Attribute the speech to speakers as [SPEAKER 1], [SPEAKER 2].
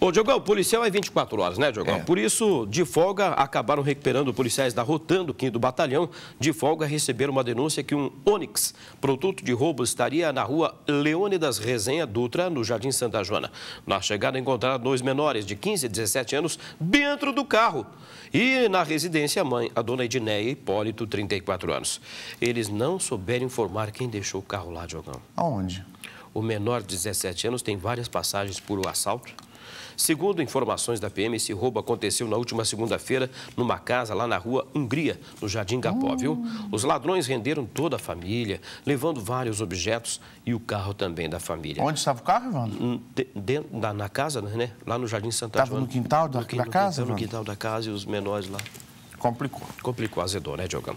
[SPEAKER 1] Bom, Diogão, o policial é 24 horas, né, Diogão? É. Por isso, de folga, acabaram recuperando policiais da Rotan, do 5 do Batalhão. De folga, receberam uma denúncia que um Onix, produto de roubo, estaria na rua Leônidas Resenha Dutra, no Jardim Santa Joana. Na chegada, encontraram dois menores de 15 e 17 anos dentro do carro. E na residência, a mãe, a dona Edneia Hipólito, 34 anos. Eles não souberam informar quem deixou o carro lá, Diogão. Aonde? O menor de 17 anos tem várias passagens por o assalto Segundo informações da PM, esse roubo aconteceu na última segunda-feira numa casa lá na rua Hungria, no Jardim Gapó, viu? Oh. Os ladrões renderam toda a família, levando vários objetos e o carro também da família. Onde estava o carro, Evandro? De, de, na, casa, né? Lá no Jardim Santa Estava no
[SPEAKER 2] quintal da, no, da no casa? Quintal, no quintal
[SPEAKER 1] da casa e os menores lá. Complicou. Complicou, azedou, né, Diogão?